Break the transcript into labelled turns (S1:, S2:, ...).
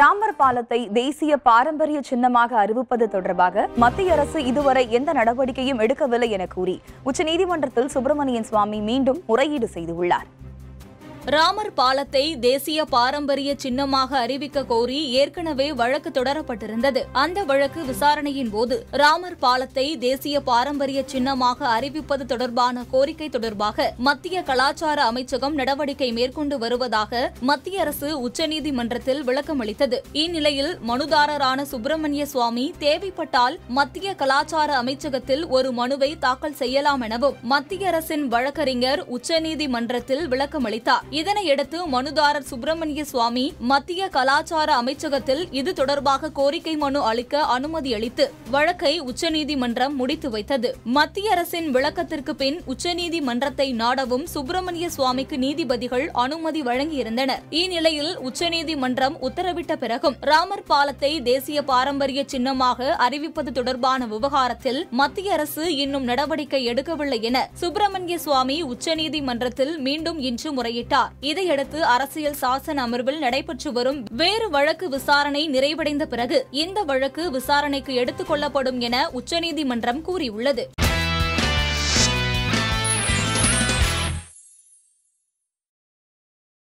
S1: ராமர் பாலத்தை தேசிய பாரம்பரிய சின்னமாக அறிவிப்பது தொடர்பாக மத்திய அரசு இதுவரை எந்த நடவடிக்கையும் எடுக்கவில்லை என கூறி உச்சநீதிமன்றத்தில் சுப்பிரமணியன் சுவாமி மீண்டும் முறையீடு செய்துள்ளார்
S2: ராமர் பாலத்தை தேசிய பாரம்பரிய சின்னமாக அறிவிக்க கோரி ஏற்கனவே வழக்கு தொடரப்பட்டிருந்தது அந்த வழக்கு விசாரணையின் போது ராமர் பாலத்தை தேசிய பாரம்பரிய சின்னமாக அறிவிப்பது தொடர்பான கோரிக்கை தொடர்பாக மத்திய கலாச்சார அமைச்சகம் நடவடிக்கை மேற்கொண்டு வருவதாக மத்திய அரசு உச்சநீதிமன்றத்தில் விளக்கமளித்தது இந்நிலையில் மனுதாரரான சுப்பிரமணிய சுவாமி தேவைப்பட்டால் மத்திய கலாச்சார அமைச்சகத்தில் ஒரு மனுவை தாக்கல் செய்யலாம் எனவும் மத்திய அரசின் வழக்கறிஞர் உச்சநீதிமன்றத்தில் விளக்கமளித்தார் இதனையடுத்து மனுதாரர் சுப்பிரமணிய சுவாமி மத்திய கலாச்சார அமைச்சகத்தில் இது தொடர்பாக கோரிக்கை மனு அளிக்க அனுமதி அளித்து வழக்கை உச்சநீதிமன்றம் முடித்து வைத்தது மத்திய அரசின் விளக்கத்திற்கு பின் உச்சநீதிமன்றத்தை நாடவும் சுப்பிரமணிய சுவாமிக்கு நீதிபதிகள் அனுமதி வழங்கியிருந்தனர் இந்நிலையில் உச்சநீதிமன்றம் உத்தரவிட்ட பிறகும் ராமர் பாலத்தை தேசிய பாரம்பரிய சின்னமாக அறிவிப்பது தொடர்பான விவகாரத்தில் மத்திய அரசு இன்னும் நடவடிக்கை எடுக்கவில்லை என சுப்பிரமணிய சுவாமி உச்சநீதிமன்றத்தில் மீண்டும் இன்று முறையிட்டார் தெரிவித்துள்ளார் இதையடுத்து அரசியல் சாசன அமர்வில் நடைபெற்று வரும் வேறு வழக்கு விசாரணை நிறைவடைந்த பிறகு இந்த வழக்கு விசாரணைக்கு எடுத்துக் கொள்ளப்படும் என உச்சநீதிமன்றம் கூறியுள்ளது